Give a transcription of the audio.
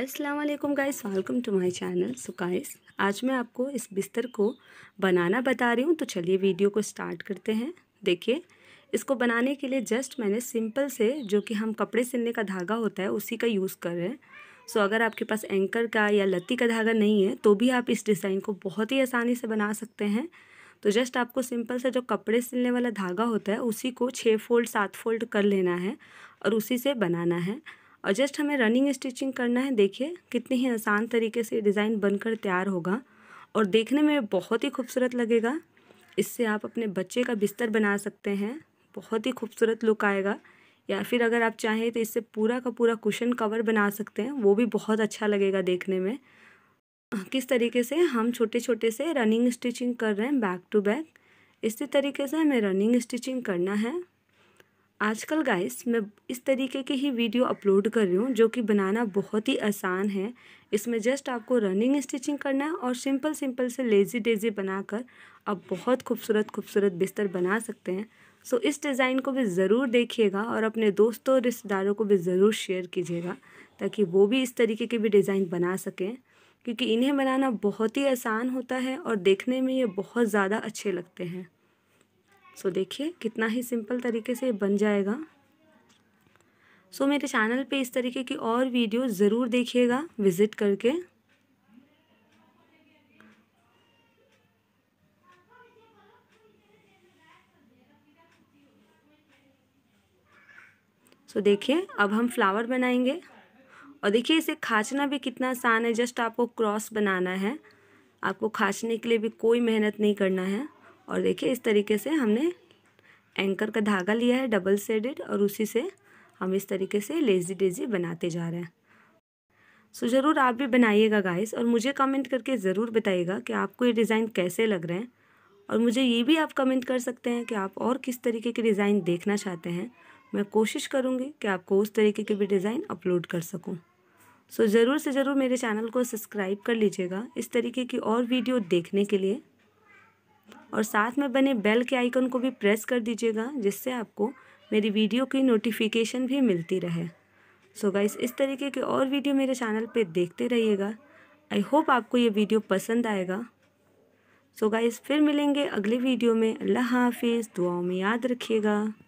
Aslam guys welcome to my channel so guys आज मैं आपको इस बिस्तर को बनाना बता रही हूँ तो चलिए वीडियो को स्टार्ट करते हैं देखिए इसको बनाने के लिए जस्ट मैंने सिंपल से जो कि हम कपड़े सिलने का धागा होता है उसी का यूज़ कर रहे हैं सो so, अगर आपके पास एंकर का या लत्ती का धागा नहीं है तो भी आप इस डिज़ाइन को बहुत ही आसानी से बना सकते हैं तो जस्ट आपको सिंपल सा जो कपड़े सिलने वाला धागा होता है उसी को छः फोल्ड सात फोल्ड कर लेना है और उसी से बनाना है और जस्ट हमें रनिंग स्टिचिंग करना है देखिए कितने ही आसान तरीके से डिज़ाइन बनकर तैयार होगा और देखने में बहुत ही खूबसूरत लगेगा इससे आप अपने बच्चे का बिस्तर बना सकते हैं बहुत ही खूबसूरत लुक आएगा या फिर अगर आप चाहें तो इससे पूरा का पूरा कुशन कवर बना सकते हैं वो भी बहुत अच्छा लगेगा देखने में किस तरीके से हम छोटे छोटे से रनिंग स्टिचिंग कर रहे हैं बैक टू बैक इसी तरीके से हमें रनिंग स्टिचिंग करना है आजकल गाइस मैं इस तरीके के ही वीडियो अपलोड कर रही हूँ जो कि बनाना बहुत ही आसान है इसमें जस्ट आपको रनिंग स्टिचिंग करना है और सिंपल सिंपल से लेज़ी डेज़ी बनाकर आप बहुत खूबसूरत खूबसूरत बिस्तर बना सकते हैं सो इस डिज़ाइन को भी ज़रूर देखिएगा और अपने दोस्तों और रिश्तेदारों को भी ज़रूर शेयर कीजिएगा ताकि वो भी इस तरीके के भी डिज़ाइन बना सकें क्योंकि इन्हें बनाना बहुत ही आसान होता है और देखने में ये बहुत ज़्यादा अच्छे लगते हैं सो देखिए कितना ही सिंपल तरीके से बन जाएगा सो so, मेरे चैनल पे इस तरीके की और वीडियो ज़रूर देखिएगा विज़िट करके सो so, देखिए अब हम फ्लावर बनाएंगे और देखिए इसे खाँचना भी कितना आसान है जस्ट आपको क्रॉस बनाना है आपको खाँचने के लिए भी कोई मेहनत नहीं करना है और देखिए इस तरीके से हमने एंकर का धागा लिया है डबल सेडेड और उसी से हम इस तरीके से लेज़ी डेजी बनाते जा रहे हैं सो so, ज़रूर आप भी बनाइएगा गाइस और मुझे कमेंट करके ज़रूर बताइएगा कि आपको ये डिज़ाइन कैसे लग रहे हैं और मुझे ये भी आप कमेंट कर सकते हैं कि आप और किस तरीके के डिज़ाइन देखना चाहते हैं मैं कोशिश करूँगी कि आपको उस तरीके के भी डिज़ाइन अपलोड कर सकूँ सो so, ज़रूर से ज़रूर मेरे चैनल को सब्सक्राइब कर लीजिएगा इस तरीके की और वीडियो देखने के लिए और साथ में बने बेल के आइकन को भी प्रेस कर दीजिएगा जिससे आपको मेरी वीडियो की नोटिफिकेशन भी मिलती रहे सो so गाइस इस तरीके के और वीडियो मेरे चैनल पे देखते रहिएगा आई होप आपको ये वीडियो पसंद आएगा सो so गाइस फिर मिलेंगे अगले वीडियो में अल्लाह हाफिज़ दुआओं में याद रखिएगा